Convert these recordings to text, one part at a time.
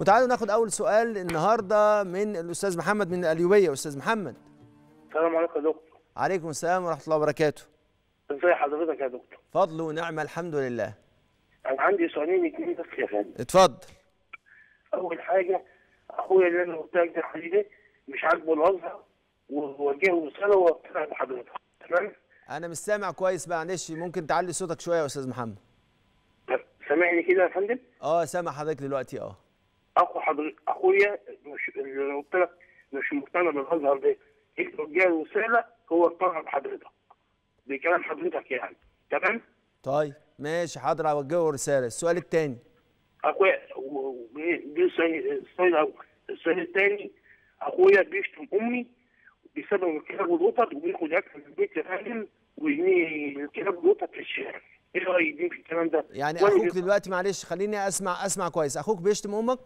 وتعالوا ناخد اول سؤال النهارده من الاستاذ محمد من الاليوبيه استاذ محمد السلام عليكم يا دكتور عليكم السلام ورحمه الله وبركاته ازي حضرتك يا دكتور فضل ونعمه الحمد لله انا عندي سؤالين اتنين بس يا فندم اتفضل اول حاجه اخويا اللي انا قلت لك ده حبيبي مش عاجبه الوضع ووجهه رساله وقتها لحضرتك تمام انا مش سامع كويس معلش ممكن تعلي صوتك شويه يا استاذ محمد سامعني كده يا فندم اه سامع حضرتك دلوقتي اه اخو حضرتك اخويا مش لو قلت لك مش مقتنع بالازهر ده اكتب جاي رساله هو اقتنع بحضرتك بكلام حضرتك يعني تمام؟ طيب ماشي حاضر اوجهه رساله السؤال الثاني اخويا دي السؤال السؤال الثاني اخويا بيشتم امي بسبب الكلاب والقطط وبياخد اكل من البيت يتعلم ويرمي الكلاب والقطط في الشارع ايه رايك في الكلام ده؟ يعني اخوك دلوقتي معلش خليني اسمع اسمع كويس اخوك بيشتم امك؟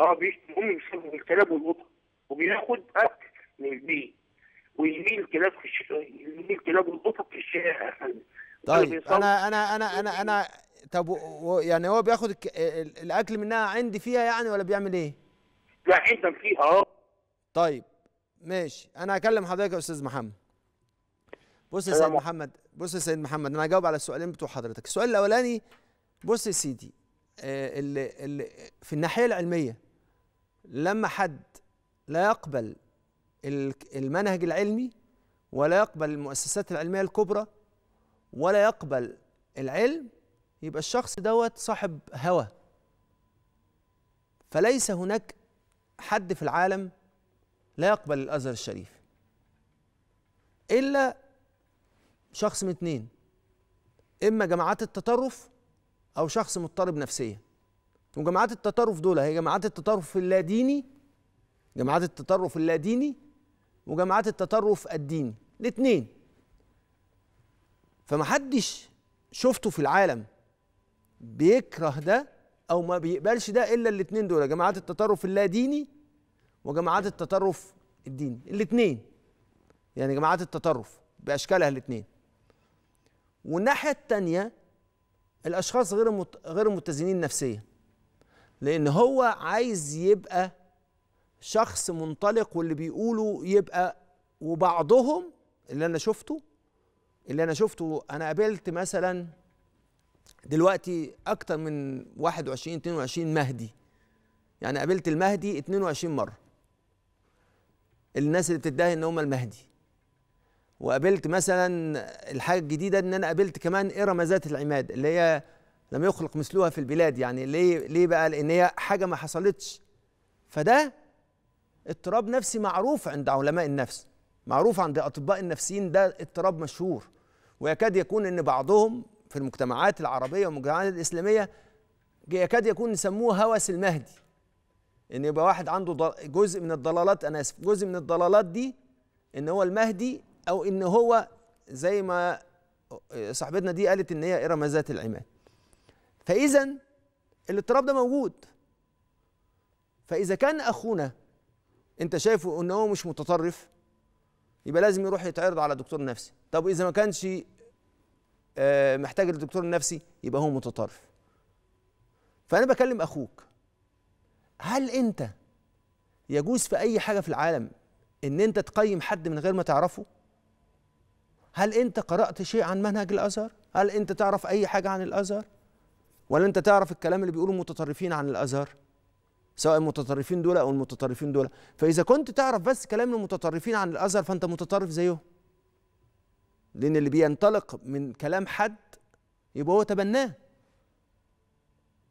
اه بيشتم امي بسبب الكلاب والقطط وبياخد اكل من البيت ويميل الكلاب في الشارع يميل الكلاب والقطط في الشارع طيب انا انا انا انا انا طب يعني هو بياخد الاكل منها عندي فيها يعني ولا بيعمل ايه؟ لا عندي فيها اه طيب ماشي انا هكلم حضرتك يا استاذ محمد بص يا سيد محمد بص يا سيد محمد انا هجاوب على السؤالين بتوع حضرتك السؤال الاولاني بص يا سيدي اللي آه، اللي في الناحيه العلميه لما حد لا يقبل المنهج العلمي ولا يقبل المؤسسات العلميه الكبرى ولا يقبل العلم يبقى الشخص دوت صاحب هوى فليس هناك حد في العالم لا يقبل الازهر الشريف الا شخص من اتنين اما جماعات التطرف او شخص مضطرب نفسيا وجماعات التطرف دول هي جماعات التطرف اللاديني جماعات التطرف اللاديني وجماعات التطرف الديني الاثنين فمحدش شفته في العالم بيكره ده او ما بيقبلش ده الا الاثنين دول جماعات التطرف اللاديني وجماعات التطرف الديني الاثنين يعني جماعات التطرف باشكالها الاثنين والناحيه الثانيه الاشخاص غير غير متزنين نفسيا لأن هو عايز يبقى شخص منطلق واللي بيقوله يبقى وبعضهم اللي أنا شفته اللي أنا شفته أنا قابلت مثلا دلوقتي أكتر من 21 22 مهدي يعني قابلت المهدي 22 مرة الناس اللي بتدعي إن هم المهدي وقابلت مثلا الحاجه الجديده ان انا قابلت كمان ايه رمزات العماد اللي هي لم يخلق مثلها في البلاد يعني ليه ليه بقى لان هي حاجه ما حصلتش فده اضطراب نفسي معروف عند علماء النفس معروف عند اطباء النفسيين ده اضطراب مشهور ويكاد يكون ان بعضهم في المجتمعات العربيه والمجتمعات الاسلاميه يكاد يكون يسموه هوس المهدي ان يبقى واحد عنده جزء من الضلالات انا اسف جزء من الضلالات دي ان هو المهدي او ان هو زي ما صاحبتنا دي قالت ان هي ارم ذات العماد فاذا الاضطراب ده موجود فاذا كان اخونا انت شايفه ان هو مش متطرف يبقى لازم يروح يتعرض على دكتور نفسي طب اذا ما كانش آه، محتاج للدكتور النفسي يبقى هو متطرف فانا بكلم اخوك هل انت يجوز في اي حاجه في العالم ان انت تقيم حد من غير ما تعرفه هل انت قرات شيء عن منهج الازهر هل انت تعرف اي حاجه عن الازهر ولا انت تعرف الكلام اللي بيقوله المتطرفين عن الازهر سواء المتطرفين دول او المتطرفين دول فاذا كنت تعرف بس كلام المتطرفين عن الازهر فانت متطرف زيهم لان اللي بينطلق من كلام حد يبقى هو تبناه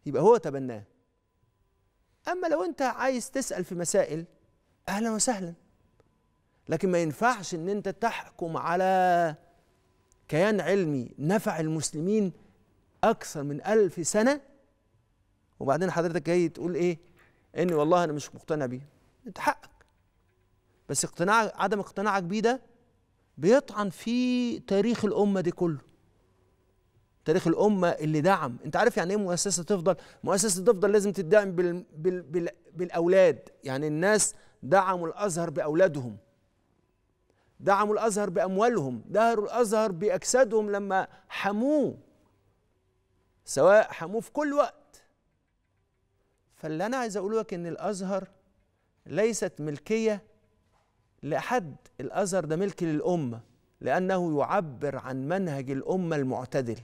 يبقى هو تبناه اما لو انت عايز تسال في مسائل اهلا وسهلا لكن ما ينفعش ان انت تحكم على كيان علمي نفع المسلمين أكثر من ألف سنة وبعدين حضرتك جاي تقول إيه إن والله أنا مش مقتنع بيه أنت حقك بس اقتناع عدم اقتناعك بيه ده بيطعن في تاريخ الأمة دي كله تاريخ الأمة اللي دعم أنت عارف يعني إيه مؤسسة تفضل مؤسسة تفضل لازم تدعم بال... بال... بال... بالأولاد يعني الناس دعموا الأزهر بأولادهم دعموا الأزهر بأموالهم دهروا الأزهر بأجسادهم لما حموه سواء حموه في كل وقت فاللي انا عايز اقوله لك ان الازهر ليست ملكيه لاحد الازهر ده ملك للامه لانه يعبر عن منهج الامه المعتدل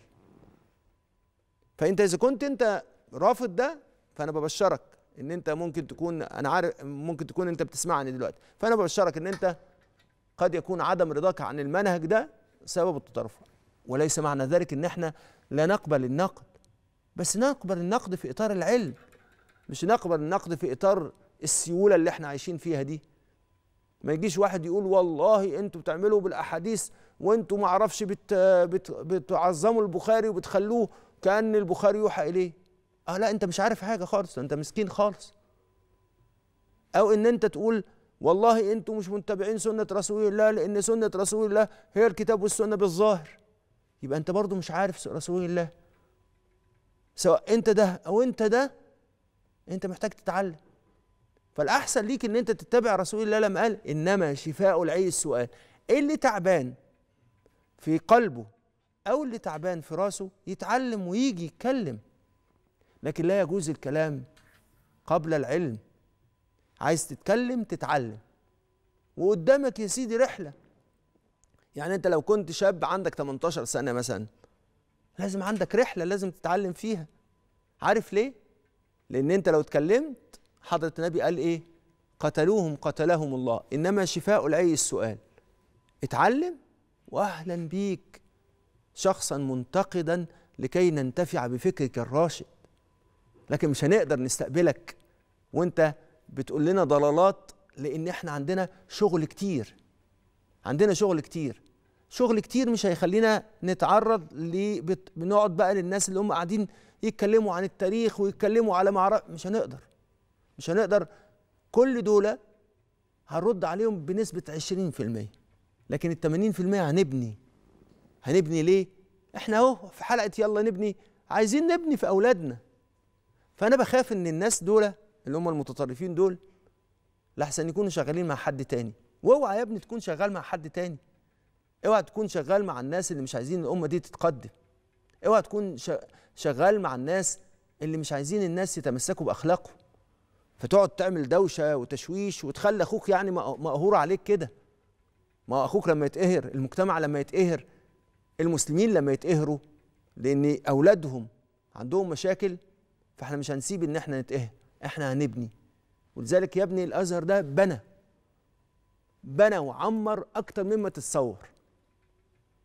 فانت اذا كنت انت رافض ده فانا ببشرك ان انت ممكن تكون انا عارف ممكن تكون انت بتسمعني دلوقتي فانا ببشرك ان انت قد يكون عدم رضاك عن المنهج ده سبب التطرف وليس معنى ذلك ان احنا لا نقبل النقد بس نقبل النقد في اطار العلم مش نقبل النقد في اطار السيوله اللي احنا عايشين فيها دي ما يجيش واحد يقول والله انتوا بتعملوا بالاحاديث وانتوا ما اعرفش بت بت بتعظموا البخاري وبتخلوه كان البخاري يوحى اليه اه لا انت مش عارف حاجه خالص انت مسكين خالص او ان انت تقول والله انتوا مش متبعين سنه رسول الله لان سنه رسول الله هي الكتاب والسنه بالظاهر يبقى انت برضو مش عارف رسول الله سواء انت ده او انت ده انت محتاج تتعلم فالاحسن ليك ان انت تتبع رسول الله لما قال انما شفاء العي السؤال إيه اللي تعبان في قلبه او اللي تعبان في راسه يتعلم ويجي يتكلم لكن لا يجوز الكلام قبل العلم عايز تتكلم تتعلم وقدامك يا سيدي رحله يعني انت لو كنت شاب عندك 18 سنه مثلا لازم عندك رحله لازم تتعلم فيها عارف ليه لان انت لو اتكلمت حضره النبي قال ايه قتلوهم قتلهم الله انما شفاء العي السؤال اتعلم واهلا بيك شخصا منتقدا لكي ننتفع بفكرك الراشد لكن مش هنقدر نستقبلك وانت بتقول لنا ضلالات لان احنا عندنا شغل كتير عندنا شغل كتير شغل كتير مش هيخلينا نتعرض ل بنقعد بقى للناس اللي هم قاعدين يتكلموا عن التاريخ ويتكلموا على معرفة مش هنقدر مش هنقدر كل دول هنرد عليهم بنسبة 20% لكن ال 80% هنبني هنبني ليه؟ احنا اهو في حلقة يلا نبني عايزين نبني في أولادنا فأنا بخاف إن الناس دول اللي هم المتطرفين دول لحسن يكونوا شغالين مع حد تاني واوعى يا ابني تكون شغال مع حد تاني اوعى تكون شغال مع الناس اللي مش عايزين الامه دي تتقدم اوعى تكون شغال مع الناس اللي مش عايزين الناس يتمسكوا باخلاقهم فتقعد تعمل دوشه وتشويش وتخلي اخوك يعني مقهور عليك كده ما اخوك لما يتقهر المجتمع لما يتقهر المسلمين لما يتقهروا لان اولادهم عندهم مشاكل فاحنا مش هنسيب ان احنا نتقهر احنا هنبني ولذلك يا ابني الازهر ده بنى بنى وعمر اكتر مما تتصور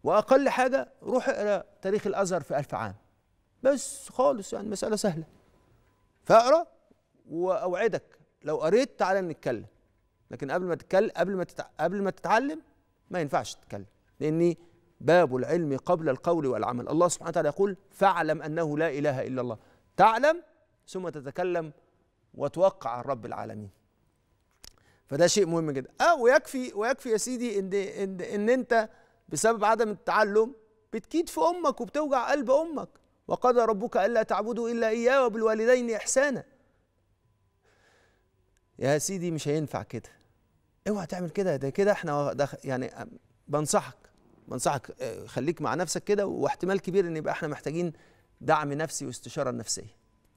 واقل حاجه روح اقرا تاريخ الازهر في ألف عام بس خالص يعني مساله سهله فاقرا واوعدك لو قريت تعالى نتكلم لكن قبل ما تتكلم قبل ما تتع... قبل ما تتعلم ما ينفعش تتكلم لاني باب العلم قبل القول والعمل الله سبحانه وتعالى يقول فاعلم انه لا اله الا الله تعلم ثم تتكلم وتوقع عن رب العالمين فده شيء مهم جدا اه ويكفي ويكفي يا سيدي ان ان ان انت بسبب عدم التعلم بتكيد في امك وبتوجع قلب امك وقضى ربك الا تعبدوا الا اياه وبالوالدين احسانا يا سيدي مش هينفع كده اوعى تعمل كده ده كده احنا يعني بنصحك بنصحك آه، خليك مع نفسك كده واحتمال كبير ان يبقى احنا محتاجين دعم نفسي واستشاره نفسيه